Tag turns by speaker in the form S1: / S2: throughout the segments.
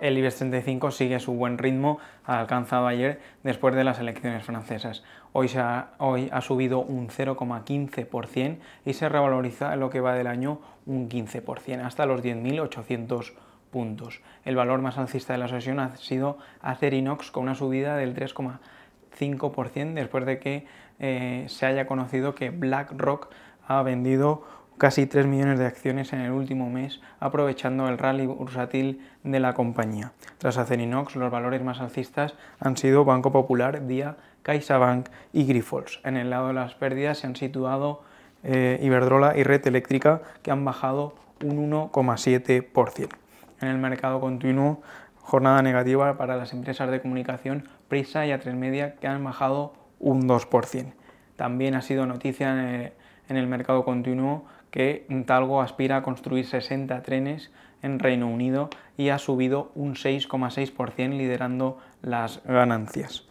S1: el IBEX 35 sigue su buen ritmo alcanzado ayer después de las elecciones francesas. Hoy, ha, subido un 0,15% y se revaloriza en lo que va del año un 15%, hasta los 10.800 puntos. El valor más alcista de la sesión ha sido Acerinox con una subida del 3,5% después de que eh, se haya conocido que BlackRock ha vendido casi 3 millones de acciones en el último mes, aprovechando el rally bursátil de la compañía. Tras Acerinox, los valores más alcistas han sido Banco Popular, Día, CaixaBank y Grifols. En el lado de las pérdidas se han situado eh, Iberdrola y Red Eléctrica, que han bajado un 1,7%. En el mercado continuo, jornada negativa para las empresas de comunicación Prisa y a que han bajado un 2%. También ha sido noticia en eh, el mercado continuo que Talgo aspira a construir 60 trenes en Reino Unido y ha subido un 6,6% liderando las ganancias.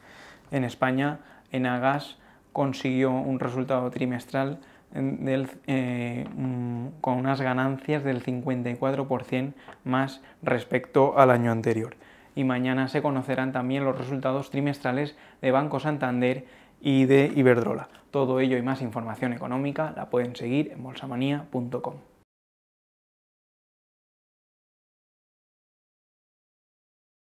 S1: En España, Enagas consiguió un resultado trimestral eh, mm, con unas ganancias del 54% más respecto al año anterior. Y mañana se conocerán también los resultados trimestrales de Banco Santander y de Iberdrola. Todo ello y más información económica la pueden seguir en bolsamanía.com.